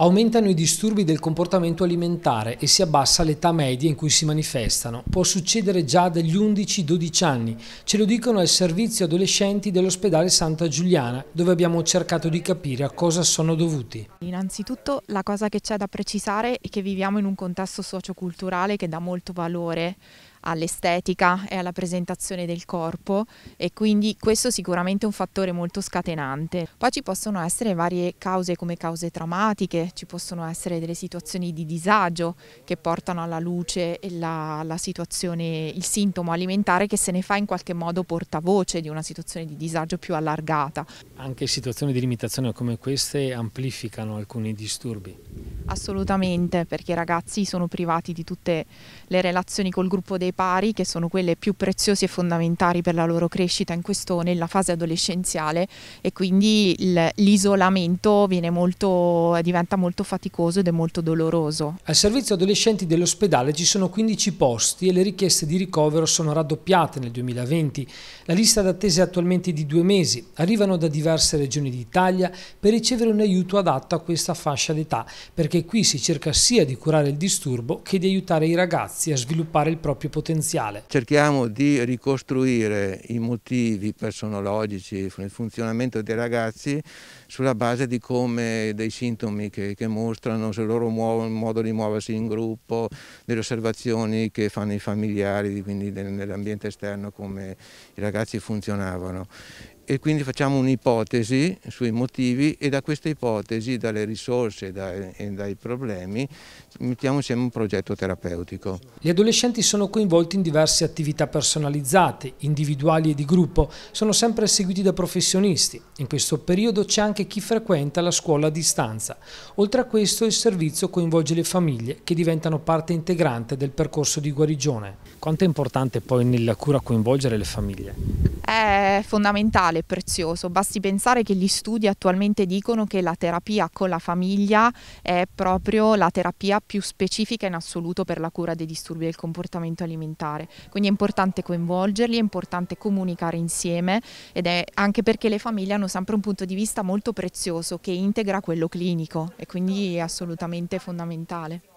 Aumentano i disturbi del comportamento alimentare e si abbassa l'età media in cui si manifestano. Può succedere già dagli 11-12 anni. Ce lo dicono al servizio adolescenti dell'ospedale Santa Giuliana, dove abbiamo cercato di capire a cosa sono dovuti. Innanzitutto la cosa che c'è da precisare è che viviamo in un contesto socioculturale che dà molto valore all'estetica e alla presentazione del corpo e quindi questo sicuramente è un fattore molto scatenante. Poi ci possono essere varie cause come cause traumatiche, ci possono essere delle situazioni di disagio che portano alla luce la, la situazione, il sintomo alimentare che se ne fa in qualche modo portavoce di una situazione di disagio più allargata. Anche situazioni di limitazione come queste amplificano alcuni disturbi Assolutamente, perché i ragazzi sono privati di tutte le relazioni col gruppo dei pari, che sono quelle più preziose e fondamentali per la loro crescita in questo, nella fase adolescenziale e quindi l'isolamento diventa molto faticoso ed è molto doloroso. Al servizio adolescenti dell'ospedale ci sono 15 posti e le richieste di ricovero sono raddoppiate nel 2020. La lista d'attesa è attualmente di due mesi. Arrivano da diverse regioni d'Italia per ricevere un aiuto adatto a questa fascia d'età, perché perché qui si cerca sia di curare il disturbo che di aiutare i ragazzi a sviluppare il proprio potenziale. Cerchiamo di ricostruire i motivi personologici, il funzionamento dei ragazzi sulla base di come dei sintomi che, che mostrano, se loro muovono, il modo di muoversi in gruppo, delle osservazioni che fanno i familiari, quindi nell'ambiente esterno come i ragazzi funzionavano e quindi facciamo un'ipotesi sui motivi e da questa ipotesi, dalle risorse dai, e dai problemi, mettiamo insieme un progetto terapeutico. Gli adolescenti sono coinvolti in diverse attività personalizzate, individuali e di gruppo, sono sempre seguiti da professionisti. In questo periodo c'è anche chi frequenta la scuola a distanza. Oltre a questo il servizio coinvolge le famiglie che diventano parte integrante del percorso di guarigione. Quanto è importante poi nella cura coinvolgere le famiglie? È fondamentale fondamentale prezioso. Basti pensare che gli studi attualmente dicono che la terapia con la famiglia è proprio la terapia più specifica in assoluto per la cura dei disturbi del comportamento alimentare. Quindi è importante coinvolgerli, è importante comunicare insieme ed è anche perché le famiglie hanno sempre un punto di vista molto prezioso che integra quello clinico e quindi è assolutamente fondamentale.